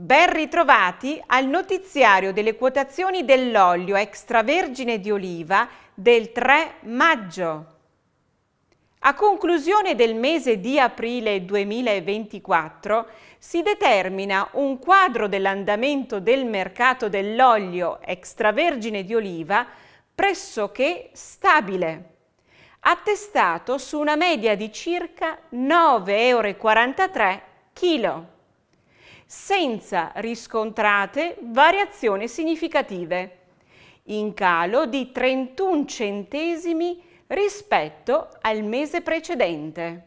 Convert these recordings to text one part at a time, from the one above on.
Ben ritrovati al notiziario delle quotazioni dell'olio extravergine di oliva del 3 maggio. A conclusione del mese di aprile 2024 si determina un quadro dell'andamento del mercato dell'olio extravergine di oliva pressoché stabile, attestato su una media di circa 9,43 euro senza riscontrate variazioni significative, in calo di 31 centesimi rispetto al mese precedente.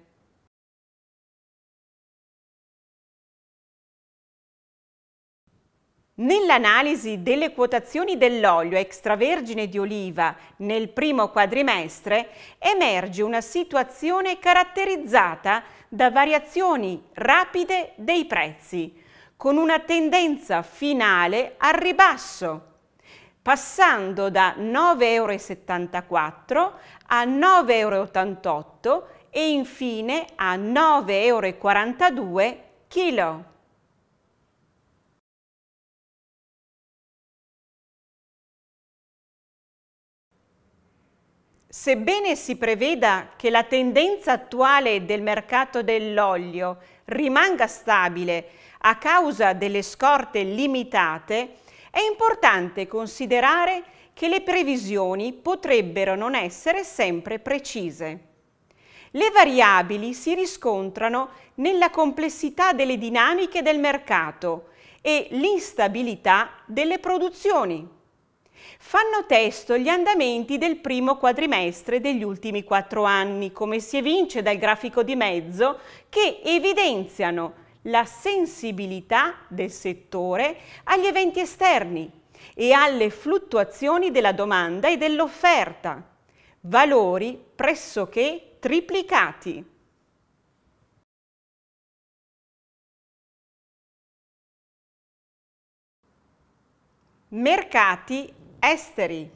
Nell'analisi delle quotazioni dell'olio extravergine di oliva nel primo quadrimestre emerge una situazione caratterizzata da variazioni rapide dei prezzi, con una tendenza finale al ribasso, passando da 9,74 euro a 9,88 euro e infine a 9,42 euro chilo. Sebbene si preveda che la tendenza attuale del mercato dell'olio rimanga stabile a causa delle scorte limitate, è importante considerare che le previsioni potrebbero non essere sempre precise. Le variabili si riscontrano nella complessità delle dinamiche del mercato e l'instabilità delle produzioni. Fanno testo gli andamenti del primo quadrimestre degli ultimi quattro anni, come si evince dal grafico di mezzo, che evidenziano la sensibilità del settore agli eventi esterni e alle fluttuazioni della domanda e dell'offerta, valori pressoché triplicati. Mercati esteri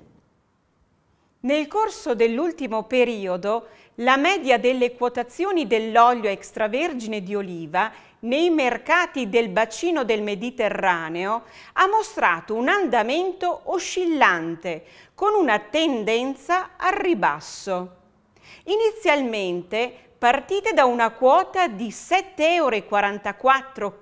nel corso dell'ultimo periodo la media delle quotazioni dell'olio extravergine di oliva nei mercati del bacino del Mediterraneo ha mostrato un andamento oscillante con una tendenza al ribasso. Inizialmente partite da una quota di 7,44 euro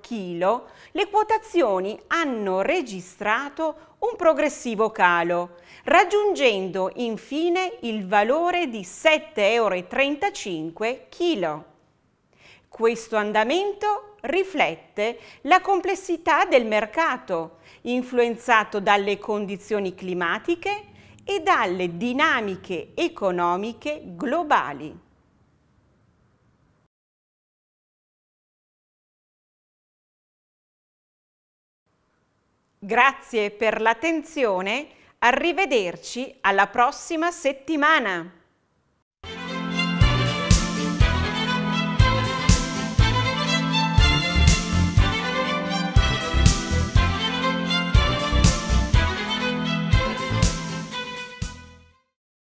le quotazioni hanno registrato un progressivo calo, raggiungendo infine il valore di 7,35 euro. Questo andamento riflette la complessità del mercato, influenzato dalle condizioni climatiche e dalle dinamiche economiche globali. Grazie per l'attenzione, arrivederci alla prossima settimana!